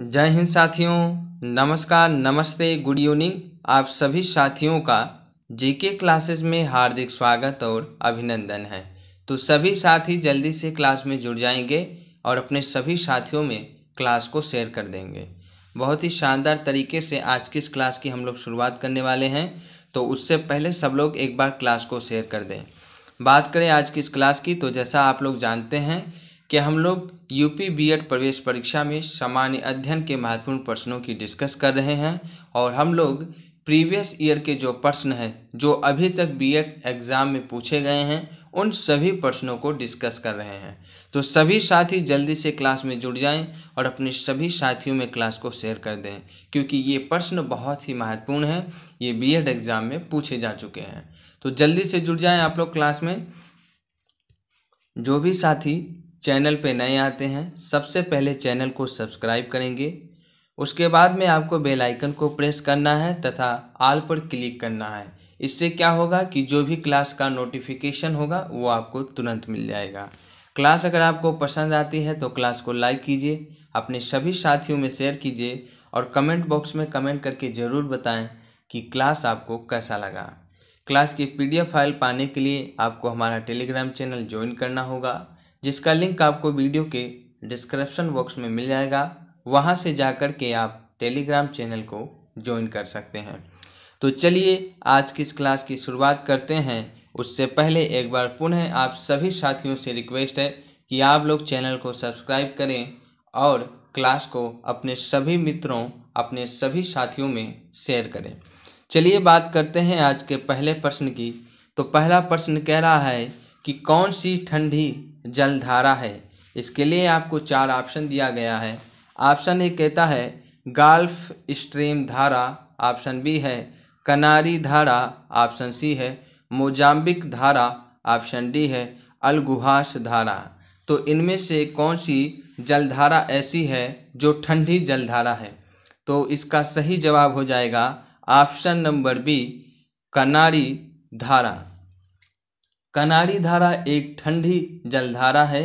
जय हिंद साथियों नमस्कार नमस्ते गुड इवनिंग आप सभी साथियों का जीके क्लासेस में हार्दिक स्वागत और अभिनंदन है तो सभी साथी जल्दी से क्लास में जुड़ जाएंगे और अपने सभी साथियों में क्लास को शेयर कर देंगे बहुत ही शानदार तरीके से आज की इस क्लास की हम लोग शुरुआत करने वाले हैं तो उससे पहले सब लोग एक बार क्लास को शेयर कर दें बात करें आज की इस क्लास की तो जैसा आप लोग जानते हैं कि हम लोग यूपी बीएड प्रवेश परीक्षा में सामान्य अध्ययन के महत्वपूर्ण प्रश्नों की डिस्कस कर रहे हैं और हम लोग प्रीवियस ईयर के जो प्रश्न हैं जो अभी तक बीएड एग्ज़ाम में पूछे गए हैं उन सभी प्रश्नों को डिस्कस कर रहे हैं तो सभी साथी जल्दी से क्लास में जुड़ जाएं और अपने सभी साथियों में क्लास को शेयर कर दें क्योंकि ये प्रश्न बहुत ही महत्वपूर्ण हैं ये बी एग्ज़ाम में पूछे जा चुके हैं तो जल्दी से जुड़ जाएं आप लोग क्लास में जो भी साथी चैनल पे नए आते हैं सबसे पहले चैनल को सब्सक्राइब करेंगे उसके बाद में आपको बेल आइकन को प्रेस करना है तथा आल पर क्लिक करना है इससे क्या होगा कि जो भी क्लास का नोटिफिकेशन होगा वो आपको तुरंत मिल जाएगा क्लास अगर आपको पसंद आती है तो क्लास को लाइक कीजिए अपने सभी साथियों में शेयर कीजिए और कमेंट बॉक्स में कमेंट करके ज़रूर बताएं कि क्लास आपको कैसा लगा क्लास की पीडीएफ फाइल पाने के लिए आपको हमारा टेलीग्राम चैनल ज्वाइन करना होगा जिसका लिंक आपको वीडियो के डिस्क्रिप्शन बॉक्स में मिल जाएगा वहाँ से जा कर के आप टेलीग्राम चैनल को ज्वाइन कर सकते हैं तो चलिए आज की इस क्लास की शुरुआत करते हैं उससे पहले एक बार पुनः आप सभी साथियों से रिक्वेस्ट है कि आप लोग चैनल को सब्सक्राइब करें और क्लास को अपने सभी मित्रों अपने सभी साथियों में शेयर करें चलिए बात करते हैं आज के पहले प्रश्न की तो पहला प्रश्न कह रहा है कि कौन सी ठंडी जलधारा है इसके लिए आपको चार ऑप्शन दिया गया है ऑप्शन ए कहता है गाल्फ स्ट्रीम धारा ऑप्शन बी है कनारी धारा ऑप्शन सी है मोजाम्बिक धारा ऑप्शन डी है अलगुहास धारा तो इनमें से कौन सी जलधारा ऐसी है जो ठंडी जलधारा है तो इसका सही जवाब हो जाएगा ऑप्शन नंबर बी कनारी धारा कनारी धारा एक ठंडी जलधारा है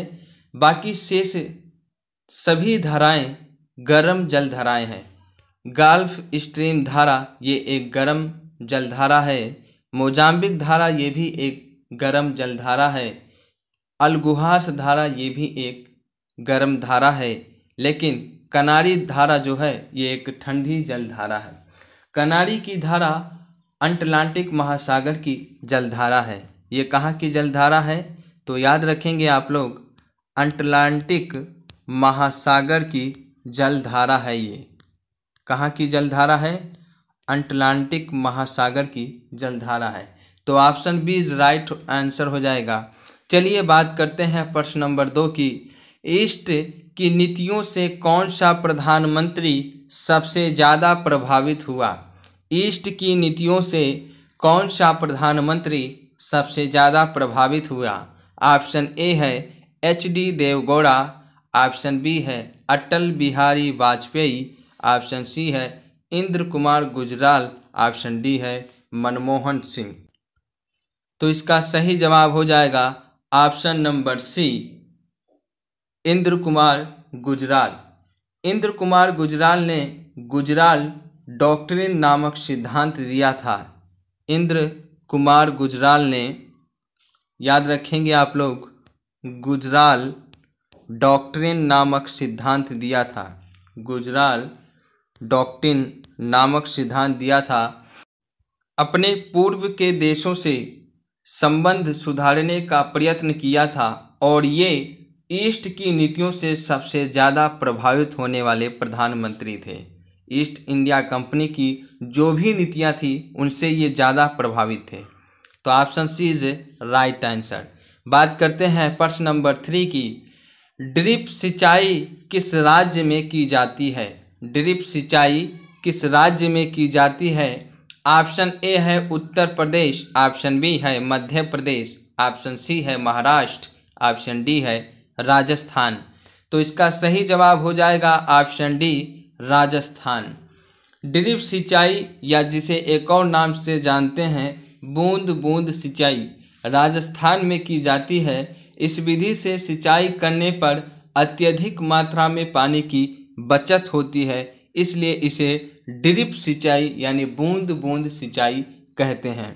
बाकी शेष सभी धाराएं गर्म जलधाराएं हैं गाल्फ स्ट्रीम धारा ये एक गर्म जलधारा है मोजाम्बिक धारा ये भी एक गर्म जलधारा है अलगुहास धारा ये भी एक गर्म धारा है लेकिन कनारी धारा जो है ये एक ठंडी जलधारा है कनारी की धारा अंटलांटिक महासागर की जलधारा है ये कहाँ की जलधारा है तो याद रखेंगे आप लोग अंटलांटिक महासागर की जलधारा है ये कहाँ की जलधारा है अंटलांटिक महासागर की जलधारा है तो option B is right answer हो जाएगा चलिए बात करते हैं प्रश्न नंबर दो की ईस्ट की नीतियों से कौन सा प्रधानमंत्री सबसे ज़्यादा प्रभावित हुआ ईस्ट की नीतियों से कौन सा प्रधानमंत्री सबसे ज़्यादा प्रभावित हुआ ऑप्शन ए है H D Deve Gowda option B है अटल बिहारी वाजपेयी ऑप्शन सी है इंद्र कुमार गुजराल ऑप्शन डी है मनमोहन सिंह तो इसका सही जवाब हो जाएगा option number C Inder Kumar Gujral Inder Kumar Gujral ने गुजराल डॉक्ट्रिन नामक सिद्धांत दिया था इंद्र कुमार गुजराल ने याद रखेंगे आप लोग गुजराल डॉक्ट्रिन नामक सिद्धांत दिया था गुजराल डॉक्ट्रिन नामक सिद्धांत दिया था अपने पूर्व के देशों से संबंध सुधारने का प्रयत्न किया था और ये ईस्ट की नीतियों से सबसे ज़्यादा प्रभावित होने वाले प्रधानमंत्री थे ईस्ट इंडिया कंपनी की जो भी नीतियाँ थी उनसे ये ज़्यादा प्रभावित थे तो option C is right answer बात करते हैं प्रश्न नंबर थ्री की ड्रिप सिंचाई किस राज्य में की जाती है ड्रिप सिंचाई किस राज्य में की जाती है ऑप्शन ए है उत्तर प्रदेश ऑप्शन बी है मध्य प्रदेश ऑप्शन सी है महाराष्ट्र ऑप्शन डी है राजस्थान तो इसका सही जवाब हो जाएगा ऑप्शन डी राजस्थान ड्रिप सिंचाई या जिसे एक और नाम से जानते हैं बूंद बूंद सिंचाई राजस्थान में की जाती है इस विधि से सिंचाई करने पर अत्यधिक मात्रा में पानी की बचत होती है इसलिए इसे ड्रिप सिंचाई यानी बूंद बूंद सिंचाई कहते हैं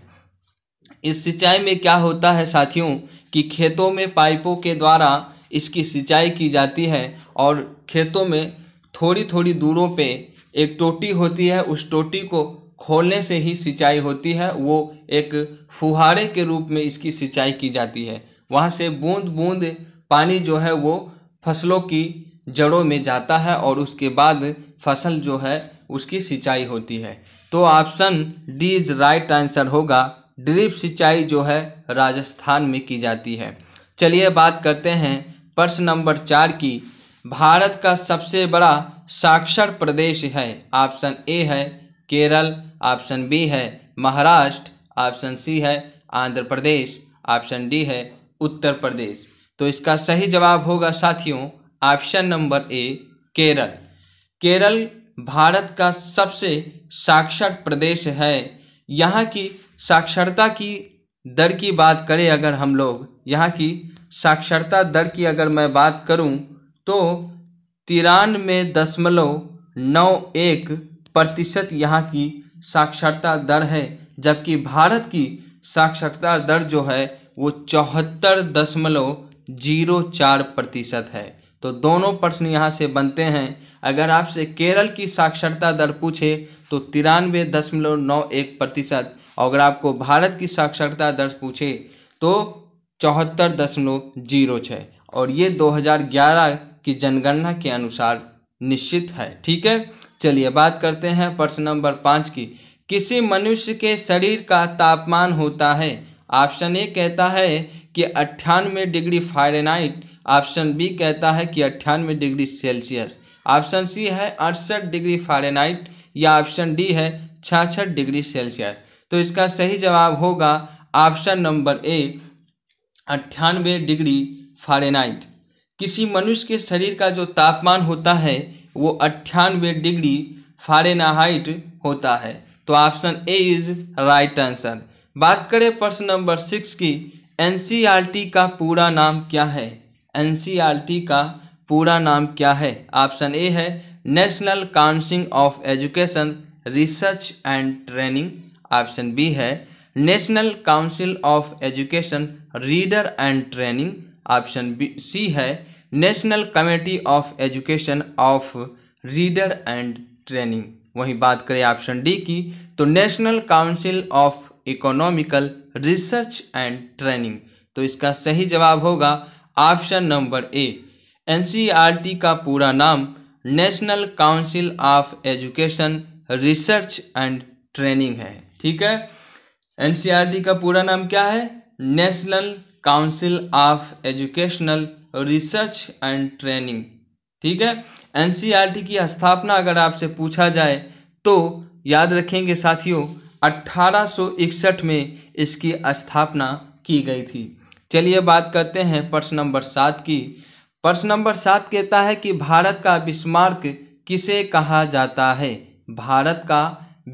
इस सिंचाई में क्या होता है साथियों कि खेतों में पाइपों के द्वारा इसकी सिंचाई की जाती है और खेतों में थोड़ी थोड़ी दूरों पे एक टोटी होती है उस टोटी को खोलने से ही सिंचाई होती है वो एक फुहारे के रूप में इसकी सिंचाई की जाती है वहाँ से बूंद बूंद पानी जो है वो फसलों की जड़ों में जाता है और उसके बाद फसल जो है उसकी सिंचाई होती है तो option D is right answer होगा ड्रिप सिंचाई जो है राजस्थान में की जाती है चलिए बात करते हैं प्रश्न नंबर चार की भारत का सबसे बड़ा साक्षर प्रदेश है ऑप्शन ए है केरल ऑप्शन बी है महाराष्ट्र ऑप्शन सी है आंध्र प्रदेश ऑप्शन डी है उत्तर प्रदेश तो इसका सही जवाब होगा साथियों option number A Kerala Kerala Bharat का सबसे साक्षर प्रदेश है यहाँ की साक्षरता की दर की बात करें अगर हम लोग यहाँ की साक्षरता दर की अगर मैं बात करूँ तो तिरानवे दशमलव नौ एक प्रतिशत यहाँ की साक्षरता दर है जबकि भारत की साक्षरता दर जो है वो चौहत्तर दशमलव जीरो चार प्रतिशत है तो दोनों प्रश्न यहाँ से बनते हैं अगर आपसे केरल की साक्षरता दर पूछे तो तिरानवे दशमलव नौ एक प्रतिशत और अगर आपको भारत की साक्षरता दर पूछे तो चौहत्तर दशमलव जीरो छः और ये 2011 कि जनगणना के अनुसार निश्चित है ठीक है चलिए बात करते हैं प्रश्न नंबर पाँच की किसी मनुष्य के शरीर का तापमान होता है ऑप्शन ए कहता है कि अट्ठानवे डिग्री फारेनहाइट ऑप्शन बी कहता है कि अट्ठानवे डिग्री सेल्सियस ऑप्शन सी है अड़सठ डिग्री फारेनहाइट या ऑप्शन डी है छाछठ डिग्री सेल्सियस तो इसका सही जवाब होगा ऑप्शन नंबर ए अट्ठानवे डिग्री फारेनहाइट किसी मनुष्य के शरीर का जो तापमान होता है वो अट्ठानवे डिग्री फारेनहाइट होता है तो option A is right answer बात करें प्रश्न नंबर सिक्स की एन e का पूरा नाम क्या है एन e का पूरा नाम क्या है ऑप्शन ए है national council of education research and training option B है national council of education reader and training option B C है national committee of education of reader and training वहीं बात करें ऑप्शन डी की तो national council of economical research and training तो इसका सही जवाब होगा ऑप्शन नंबर ए एनसीईआरटी का पूरा नाम national council of education research and training है ठीक है एनसीईआरटी का पूरा नाम क्या है national council of educational research and training ठीक है एनसीईआरटी e की स्थापना अगर आपसे पूछा जाए तो याद रखेंगे साथियों 1861 में इसकी स्थापना की गई थी चलिए बात करते हैं प्रश्न नंबर सात की प्रश्न नंबर सात कहता है कि भारत का बिस्मार्क किसे कहा जाता है भारत का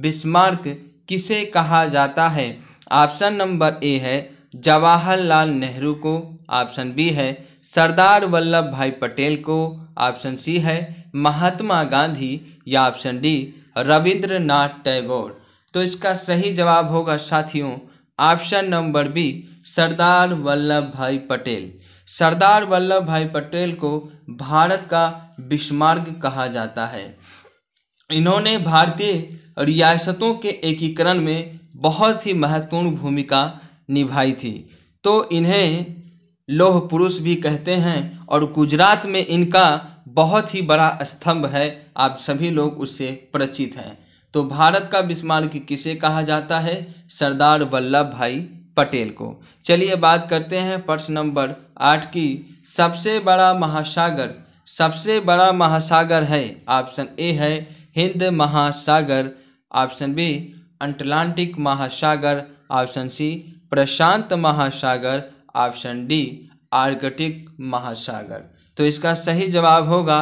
बिस्मार्क किसे कहा जाता है ऑप्शन नंबर ए है जवाहरलाल नेहरू को ऑप्शन बी है सरदार वल्लभ भाई पटेल को ऑप्शन सी है महात्मा गांधी या ऑप्शन डी रविंद्रनाथ टैगोर तो इसका सही जवाब होगा साथियों option number B Sardar Vallabhbhai Patel सरदार वल्लभ भाई पटेल को भारत का बिस्मार्ग कहा जाता है इन्होंने भारतीय रियासतों के एकीकरण में बहुत ही महत्वपूर्ण भूमिका निभाई थी तो इन्हें लोह पुरुष भी कहते हैं और गुजरात में इनका बहुत ही बड़ा स्तंभ है आप सभी लोग उससे परिचित हैं तो भारत का बिस्मार्क किसे कहा जाता है सरदार वल्लभ भाई पटेल को चलिए बात करते हैं प्रश्न नंबर आठ की सबसे बड़ा महासागर सबसे बड़ा महासागर है ऑप्शन ए है हिंद महासागर ऑप्शन बी अंटलांटिक महासागर ऑप्शन सी प्रशांत महासागर ऑप्शन डी आर्कटिक महासागर तो इसका सही जवाब होगा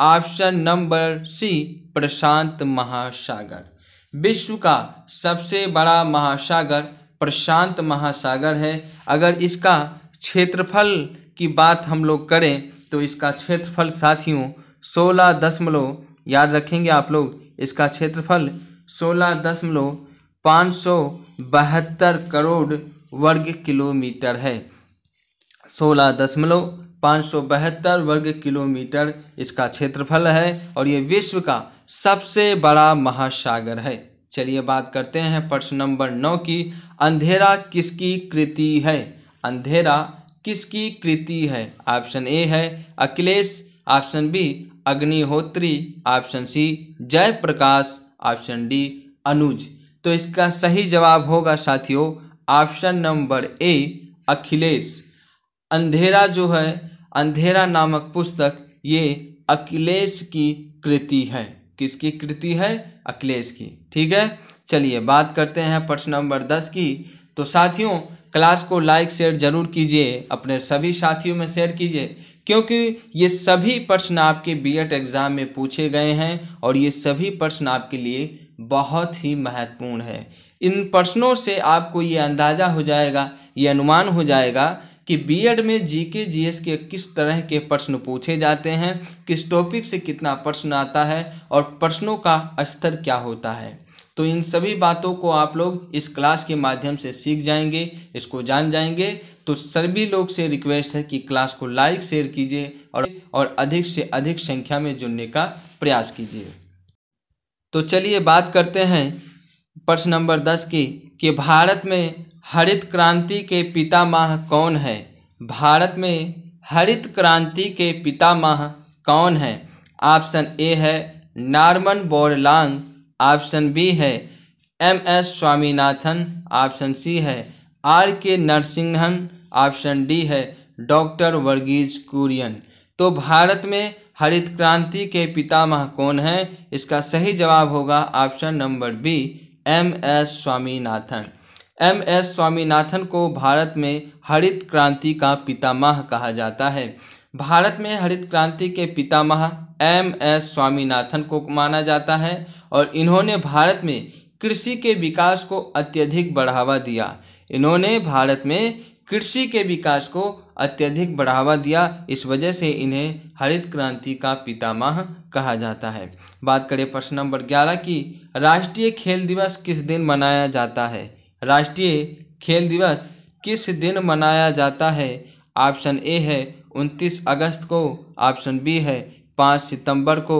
ऑप्शन नंबर सी प्रशांत महासागर विश्व का सबसे बड़ा महासागर प्रशांत महासागर है अगर इसका क्षेत्रफल की बात हम लोग करें तो इसका क्षेत्रफल साथियों सोलह दशमलव याद रखेंगे आप लोग इसका क्षेत्रफल सोलह दशमलव पाँच सौ बहत्तर करोड़ वर्ग किलोमीटर है सोलह दशमलव पाँच सौ बहत्तर वर्ग किलोमीटर इसका क्षेत्रफल है और ये विश्व का सबसे बड़ा महासागर है चलिए बात करते हैं प्रश्न नंबर नौ की अंधेरा किसकी कृति है अंधेरा किसकी कृति है ऑप्शन ए है Akhilesh option B Agnihotri option C Jayaprakash option D Anuj तो इसका सही जवाब होगा साथियों ऑप्शन नंबर ए अखिलेश अंधेरा जो है अंधेरा नामक पुस्तक ये अखिलेश की कृति है किसकी कृति है अखिलेश की ठीक है चलिए बात करते हैं प्रश्न नंबर दस की तो साथियों क्लास को लाइक शेयर जरूर कीजिए अपने सभी साथियों में शेयर कीजिए क्योंकि ये सभी प्रश्न आपके बीएड एग्ज़ाम e में पूछे गए हैं और ये सभी प्रश्न आपके लिए बहुत ही महत्वपूर्ण है इन प्रश्नों से आपको ये अंदाज़ा हो जाएगा ये अनुमान हो जाएगा कि बीएड में जीके जीएस के किस तरह के प्रश्न पूछे जाते हैं किस टॉपिक से कितना प्रश्न आता है और प्रश्नों का स्तर क्या होता है तो इन सभी बातों को आप लोग इस क्लास के माध्यम से सीख जाएंगे इसको जान जाएंगे तो सभी लोग से रिक्वेस्ट है कि क्लास को लाइक शेयर कीजिए और और अधिक से अधिक संख्या में जुड़ने का प्रयास कीजिए तो चलिए बात करते हैं प्रश्न नंबर दस की कि भारत में हरित क्रांति के पितामह कौन है भारत में हरित क्रांति के पितामह कौन है ऑप्शन ए है नार्मन बोरलांग ऑप्शन बी है M S Swaminathan option C है R K Narasimhan option D है डॉक्टर वर्गीज कुरियन तो भारत में हरित क्रांति के पितामह कौन हैं इसका सही जवाब होगा option number B M S Swaminathan M S Swaminathan को भारत में हरित क्रांति का पितामह कहा जाता है भारत में हरित क्रांति के पितामह एम एस स्वामीनाथन को माना जाता है और इन्होंने भारत में कृषि के विकास को अत्यधिक बढ़ावा दिया इन्होंने भारत में कृषि के विकास को अत्यधिक बढ़ावा दिया इस वजह से इन्हें हरित क्रांति का पितामह कहा जाता है बात करें प्रश्न नंबर ग्यारह की राष्ट्रीय खेल दिवस किस दिन मनाया जाता है राष्ट्रीय खेल दिवस किस दिन मनाया जाता है ऑप्शन ए है 29 अगस्त को ऑप्शन बी है 5 सितंबर को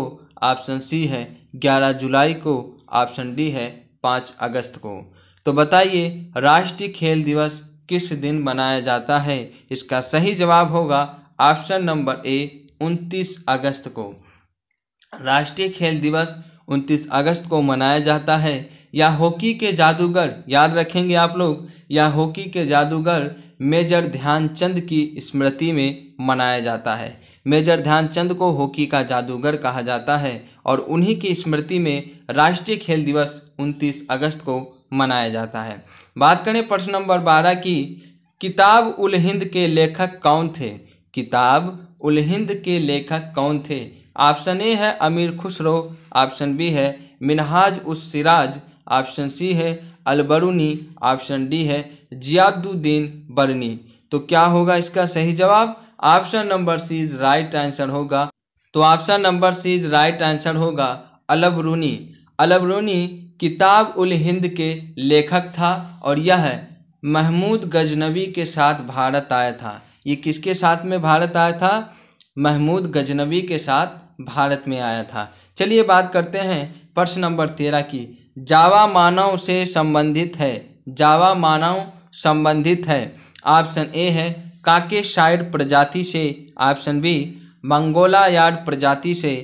ऑप्शन सी है 11 जुलाई को ऑप्शन डी है 5 अगस्त को तो बताइए राष्ट्रीय खेल दिवस किस दिन मनाया जाता है इसका सही जवाब होगा ऑप्शन नंबर ए 29 अगस्त को राष्ट्रीय खेल दिवस 29 अगस्त को मनाया जाता है या हॉकी के जादूगर याद रखेंगे आप लोग या हॉकी के जादूगर मेजर ध्यानचंद की स्मृति में मनाया जाता है मेजर ध्यानचंद को हॉकी का जादूगर कहा जाता है और उन्हीं की स्मृति में राष्ट्रीय खेल दिवस 29 अगस्त को मनाया जाता है बात करें प्रश्न नंबर बारह की किताब उल हिंद के लेखक कौन थे किताब उल हिंद के लेखक कौन थे ऑप्शन ए है अमीर खुसरो ऑप्शन बी है मिनहाज उस सिराज ऑप्शन सी है अलबरूनी ऑप्शन डी है जियादुद्दीन बरनी तो क्या होगा इसका सही जवाब option number C is right answer होगा तो option number C is right answer होगा अलबरूनी अलबरूनी किताब उल हिंद के लेखक था और यह महमूद गजनवी के साथ भारत आया था ये किसके साथ में भारत आया था महमूद गजनवी के साथ भारत में आया था चलिए बात करते हैं प्रश्न नंबर तेरह की जावा मानव से संबंधित है जावा मानव संबंधित है ऑप्शन ए है काके साइड प्रजाति से ऑप्शन बी मंगोला यार्ड प्रजाति से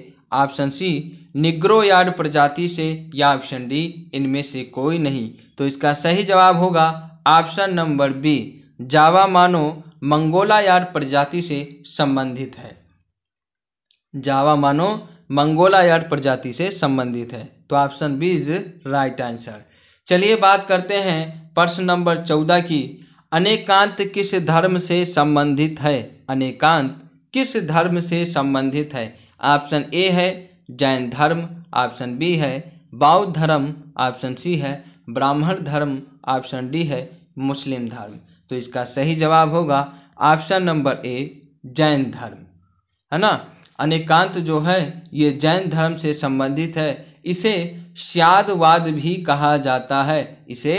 ऑप्शन सी निग्रो प्रजाति से या ऑप्शन डी इनमें से कोई नहीं तो इसका सही जवाब होगा ऑप्शन नंबर बी जावा मानो मंगोला याड प्रजाति से संबंधित है जावा मानो मंगोला प्रजाति से संबंधित है तो option B is right answer चलिए बात करते हैं प्रश्न नंबर चौदह की अनेकांत किस धर्म से संबंधित है अनेकांत किस धर्म से संबंधित है ऑप्शन ए है जैन धर्म ऑप्शन बी है बौद्ध धर्म ऑप्शन सी है ब्राह्मण धर्म ऑप्शन डी है मुस्लिम धर्म तो इसका सही जवाब होगा ऑप्शन नंबर ए जैन धर्म है ना अनेकांत जो है ये जैन धर्म से संबंधित है इसे श्यादवाद भी कहा जाता है इसे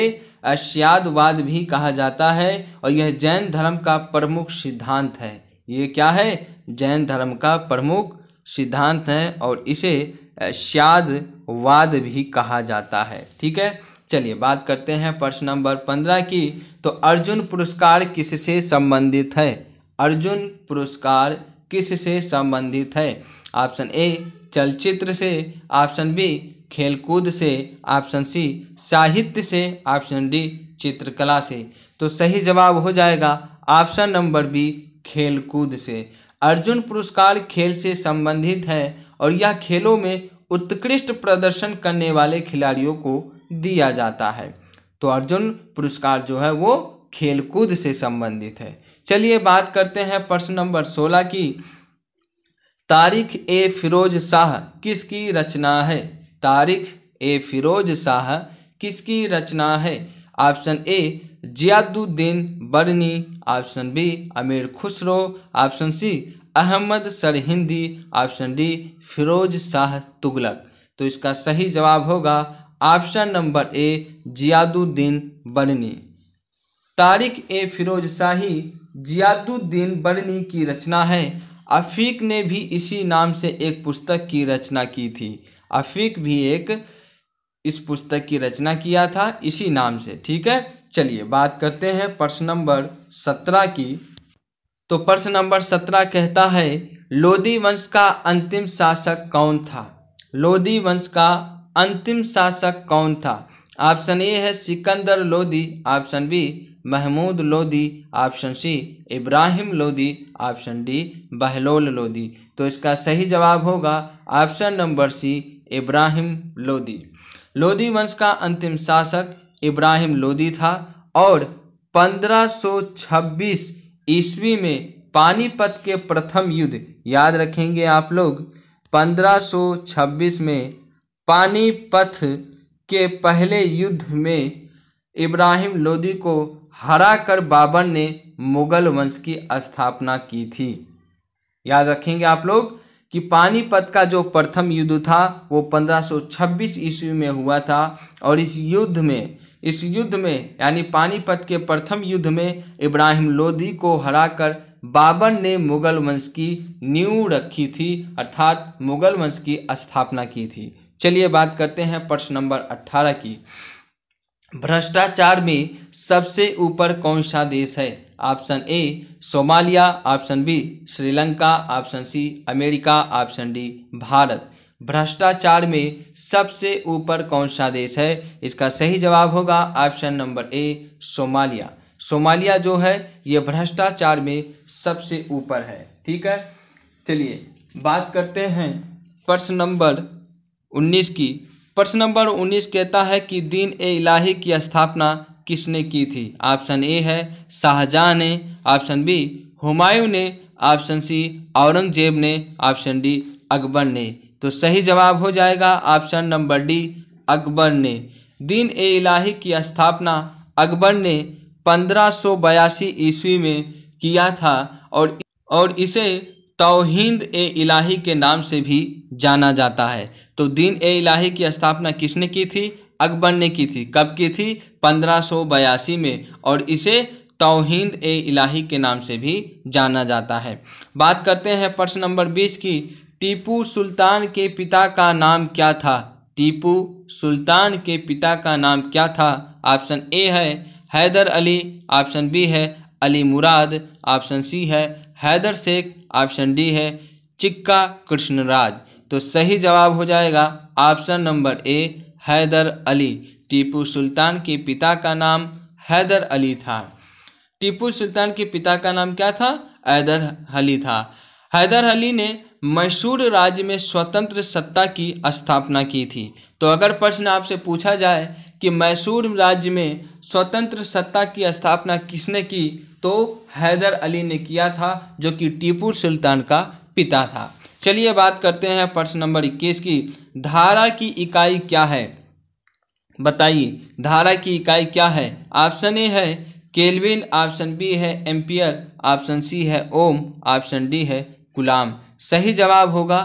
अश्यादवाद भी कहा जाता है और यह जैन धर्म का प्रमुख सिद्धांत है ये क्या है जैन धर्म का प्रमुख सिद्धांत है और इसे वाद भी कहा जाता है ठीक है चलिए बात करते हैं प्रश्न नंबर पंद्रह की तो अर्जुन पुरस्कार किससे संबंधित है अर्जुन पुरस्कार किससे संबंधित है ऑप्शन ए चलचित्र से ऑप्शन बी खेलकूद से ऑप्शन सी साहित्य से ऑप्शन डी चित्रकला से तो सही जवाब हो जाएगा ऑप्शन नंबर बी खेलकूद से अर्जुन पुरस्कार खेल से संबंधित है और यह खेलों में उत्कृष्ट प्रदर्शन करने वाले खिलाड़ियों को दिया जाता है तो अर्जुन पुरस्कार जो है वो खेलकूद से संबंधित है चलिए बात करते हैं प्रश्न नंबर सोलह की तारीख ए फिरोज शाह किसकी रचना है तारीख ए फिरोज शाह किसकी रचना है ऑप्शन ए जियादुद्दीन बरनी option B Amir Khusrau option C Ahmad Sirhindi option D Firoz Shah Tughlaq तो इसका सही जवाब होगा ऑप्शन नंबर ए जियादुद्दीन बरनी तारिक ए फिरोज शाही जियादुद्दीन बरनी की रचना है अफीक ने भी इसी नाम से एक पुस्तक की रचना की थी अफीक भी एक इस पुस्तक की रचना किया था इसी नाम से ठीक है चलिए बात करते हैं प्रश्न नंबर सत्रह की तो प्रश्न नंबर सत्रह कहता है लोदी वंश का अंतिम शासक कौन था लोदी वंश का अंतिम शासक कौन था ऑप्शन ए है Sikandar Lodi option B Mahmud Lodhi option C Ibrahim Lodi option D Bahlol Lodhi तो इसका सही जवाब होगा option number C Ibrahim Lodi Lodi वंश का अंतिम शासक इब्राहिम लोदी था और 1526 ईस्वी में पानीपत के प्रथम युद्ध याद रखेंगे आप लोग 1526 में पानीपत के पहले युद्ध में इब्राहिम लोदी को हराकर बाबर ने मुगल वंश की स्थापना की थी याद रखेंगे आप लोग कि पानीपत का जो प्रथम युद्ध था वो 1526 ईस्वी में हुआ था और इस युद्ध में इस युद्ध में यानी पानीपत के प्रथम युद्ध में इब्राहिम लोधी को हराकर बाबर ने मुगल वंश की नींव रखी थी अर्थात मुगल वंश की स्थापना की थी चलिए बात करते हैं प्रश्न नंबर अट्ठारह की भ्रष्टाचार में सबसे ऊपर कौन सा देश है option A Somalia option B Sri Lanka option C America option D Bharat भ्रष्टाचार में सबसे ऊपर कौन सा देश है इसका सही जवाब होगा option number A Somalia Somalia जो है ये भ्रष्टाचार में सबसे ऊपर है ठीक है चलिए बात करते हैं प्रश्न नंबर उन्नीस की प्रश्न नंबर उन्नीस कहता है कि दीन ए इलाही की स्थापना किसने की थी ऑप्शन ए है शाहजहाँ ने ऑप्शन बी हुमायूं ने ऑप्शन सी औरंगजेब ने ऑप्शन डी अकबर ने तो सही जवाब हो जाएगा ऑप्शन नंबर डी अकबर ने दीन ए इलाही की स्थापना अकबर ने पंद्रह सौ बयासी ईस्वी में किया था और और इसे तोहिंद ए इलाही के नाम से भी जाना जाता है तो दीन ए इलाही की स्थापना किसने की थी अकबर ने की थी कब की थी पंद्रह में और इसे तोहिंद ए इलाही के नाम से भी जाना जाता है बात करते हैं प्रश्न नंबर बीस की टीपू सुल्तान के पिता का नाम क्या था टीपू सुल्तान के पिता का नाम क्या था ऑप्शन ए है हैदर अली ऑप्शन बी है अली मुराद ऑप्शन सी है हैदर शेख ऑप्शन डी है चिक्का कृष्णराज तो सही जवाब हो जाएगा option number A Hyder Ali Tipu Sultan के पिता का नाम हैदर अली था टीपू सुल्तान के पिता का नाम क्या था हैदर अली था हैदर अली ने मैसूर राज्य में स्वतंत्र सत्ता की स्थापना की थी तो अगर प्रश्न आपसे पूछा जाए कि मैसूर राज्य में स्वतंत्र सत्ता की स्थापना किसने की तो हैदर अली ने किया था जो कि टीपू सुल्तान का पिता था चलिए बात करते हैं प्रश्न नंबर इक्कीस की धारा की इकाई क्या है बताइए धारा की इकाई क्या है ऑप्शन ए है केल्विन ऑप्शन बी है एम्पियर ऑप्शन सी है ओम ऑप्शन डी है गुलाम सही जवाब होगा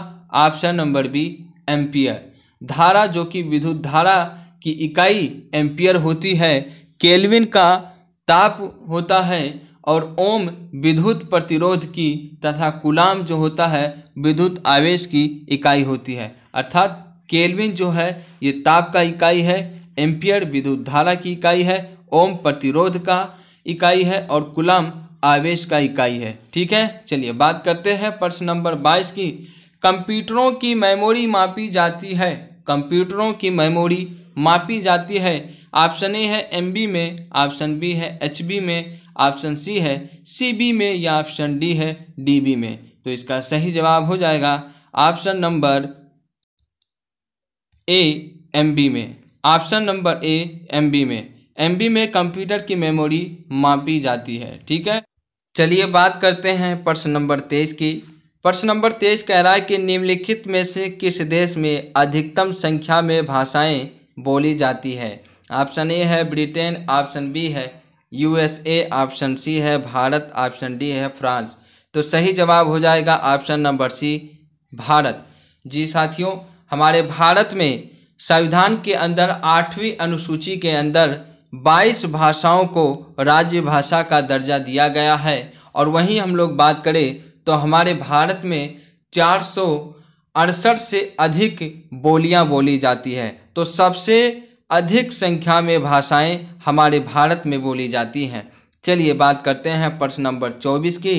ऑप्शन नंबर बी एम्पियर धारा जो कि विद्युत धारा की इकाई एम्पियर होती है केल्विन का ताप होता है और ओम विद्युत प्रतिरोध की तथा कुलाम जो होता है विद्युत आवेश की इकाई होती है अर्थात केल्विन जो है ये ताप का इकाई है एम्पियर विद्युत धारा की इकाई है ओम प्रतिरोध का इकाई है और कुलाम आवेश का इकाई है ठीक है चलिए बात करते हैं प्रश्न नंबर बाईस की कंप्यूटरों की मेमोरी मापी जाती है कंप्यूटरों की मेमोरी मापी जाती है ऑप्शन ए है एम बी में ऑप्शन बी है एच बी में ऑप्शन सी है सी बी में या ऑप्शन डी है डी बी में तो इसका सही जवाब हो जाएगा option number A M B में option number A M B में एम बी में कंप्यूटर की मेमोरी मापी जाती है ठीक है चलिए बात करते हैं प्रश्न नंबर तेईस की प्रश्न नंबर तेईस कह रहा है कि निम्नलिखित में से किस देश में अधिकतम संख्या में भाषाएं बोली जाती है ऑप्शन ए है ब्रिटेन ऑप्शन बी है यूएसए ऑप्शन सी है भारत ऑप्शन डी है फ्रांस तो सही जवाब हो जाएगा ऑप्शन नंबर सी भारत जी साथियों हमारे भारत में संविधान के अंदर आठवीं अनुसूची के अंदर 22 भाषाओं को राज्य भाषा का दर्जा दिया गया है और वहीं हम लोग बात करें तो हमारे भारत में चार से अधिक बोलियां बोली जाती है तो सबसे अधिक संख्या में भाषाएं हमारे भारत में बोली जाती हैं चलिए बात करते हैं प्रश्न नंबर चौबीस की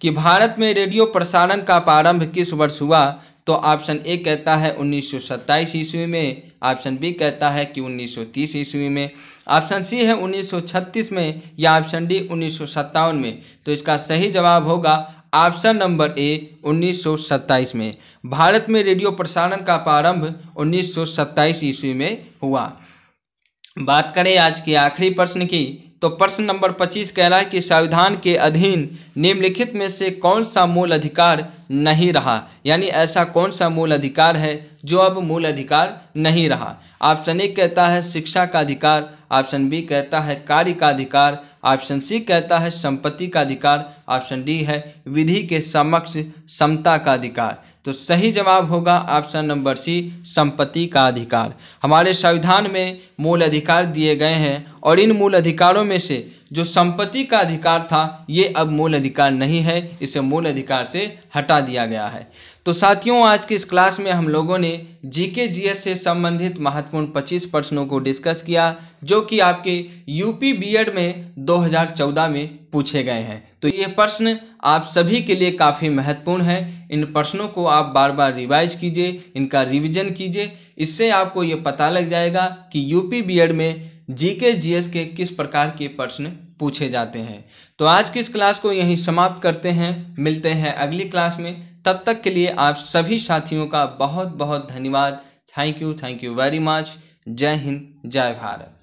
कि भारत में रेडियो प्रसारण का प्रारंभ किस वर्ष हुआ तो ऑप्शन ए कहता है 1927 ईस्वी में ऑप्शन बी कहता है कि 1930 ईस्वी में ऑप्शन सी है 1936 में या ऑप्शन डी उन्नीस में तो इसका सही जवाब होगा ऑप्शन नंबर ए 1927 में भारत में रेडियो प्रसारण का प्रारंभ 1927 ईस्वी में हुआ बात करें आज के आखिरी प्रश्न की तो प्रश्न नंबर 25 कह रहा है कि संविधान के अधीन निम्नलिखित में से कौन सा मूल अधिकार नहीं रहा यानी ऐसा कौन सा मूल अधिकार है जो अब मूल अधिकार नहीं रहा ऑप्शन ए कहता है शिक्षा का अधिकार ऑप्शन बी कहता है कार्य का अधिकार ऑप्शन सी कहता है संपत्ति का अधिकार ऑप्शन डी है विधि के समक्ष समता का अधिकार तो सही जवाब होगा ऑप्शन नंबर सी संपत्ति का अधिकार हमारे संविधान में मूल अधिकार दिए गए हैं और इन मूल अधिकारों में से जो संपत्ति का अधिकार था ये अब मूल अधिकार नहीं है इसे मूल अधिकार से हटा दिया गया है तो साथियों आज के इस क्लास में हम लोगों ने जीके जीएस से संबंधित महत्वपूर्ण 25 प्रश्नों को डिस्कस किया जो कि आपके यूपी बीएड में 2014 में पूछे गए हैं तो ये प्रश्न आप सभी के लिए काफ़ी महत्वपूर्ण है इन प्रश्नों को आप बार बार रिवाइज कीजिए इनका रिविजन कीजिए इससे आपको ये पता लग जाएगा कि यूपी बी में जीके जीएस के किस प्रकार के प्रश्न पूछे जाते हैं तो आज की इस क्लास को यहीं समाप्त करते हैं मिलते हैं अगली क्लास में तब तक के लिए आप सभी साथियों का बहुत बहुत धन्यवाद thank you thank you very much जय हिंद जय भारत